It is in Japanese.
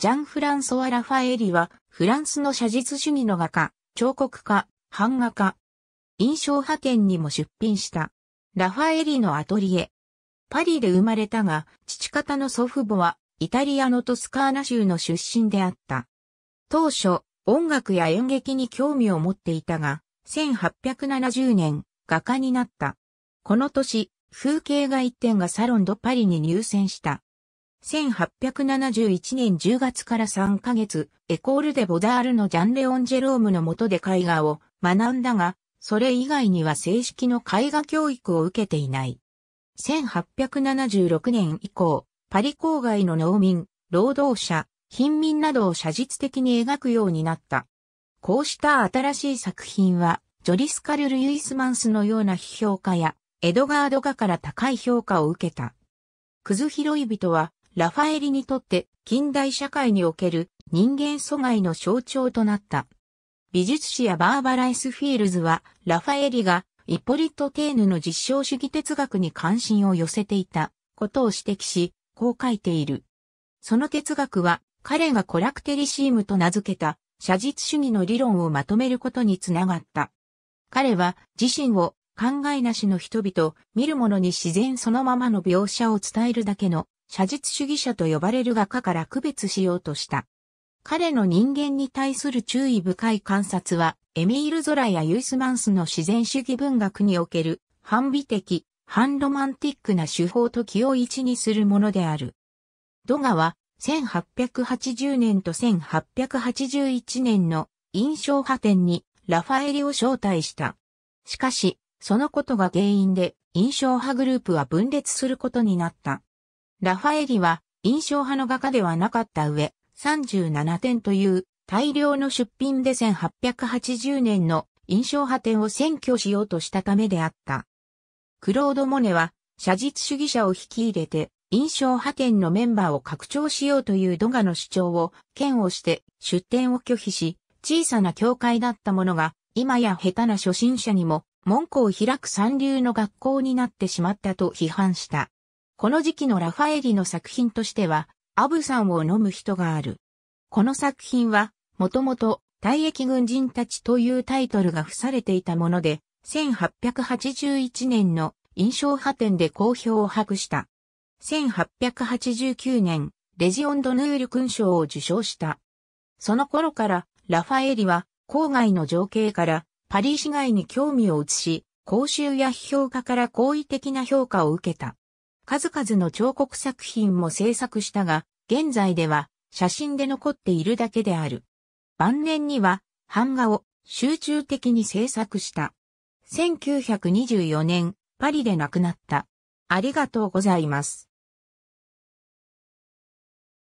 ジャン・フランソワ・ラファエリは、フランスの写実主義の画家、彫刻家、版画家。印象派展にも出品した。ラファエリのアトリエ。パリで生まれたが、父方の祖父母は、イタリアのトスカーナ州の出身であった。当初、音楽や演劇に興味を持っていたが、1870年、画家になった。この年、風景画一点がサロンドパリに入選した。1871年10月から3ヶ月、エコールでボダールのジャン・レオン・ジェロームの下で絵画を学んだが、それ以外には正式の絵画教育を受けていない。1876年以降、パリ郊外の農民、労働者、貧民などを写実的に描くようになった。こうした新しい作品は、ジョリスカル・ル・ユイスマンスのような批評家や、エドガード画から高い評価を受けた。クズ拾い人は、ラファエリにとって近代社会における人間阻害の象徴となった。美術史やバーバライスフィールズは、ラファエリがイポリット・テーヌの実証主義哲学に関心を寄せていたことを指摘し、こう書いている。その哲学は、彼がコラクテリシームと名付けた写実主義の理論をまとめることにつながった。彼は自身を考えなしの人々、見る者に自然そのままの描写を伝えるだけの写実主義者と呼ばれる画家から区別しようとした。彼の人間に対する注意深い観察は、エミール・ゾラやユイスマンスの自然主義文学における、反美的、反ロマンティックな手法と気を一にするものである。ドガは、1880年と1881年の印象派展にラファエリを招待した。しかし、そのことが原因で印象派グループは分裂することになった。ラファエリは印象派の画家ではなかった上、37点という大量の出品で1880年の印象派展を占拠しようとしたためであった。クロード・モネは写実主義者を引き入れて印象派展のメンバーを拡張しようというドガの主張を嫌悪して出展を拒否し、小さな教会だったものが今や下手な初心者にも門戸を開く三流の学校になってしまったと批判した。この時期のラファエリの作品としては、アブさんを飲む人がある。この作品は、もともと、退役軍人たちというタイトルが付されていたもので、1881年の印象派展で好評を博した。1889年、レジオンドヌール勲章を受賞した。その頃から、ラファエリは、郊外の情景から、パリ市街に興味を移し、公衆や批評家から好意的な評価を受けた。数々の彫刻作品も制作したが、現在では写真で残っているだけである。晩年には版画を集中的に制作した。1924年、パリで亡くなった。ありがとうございます。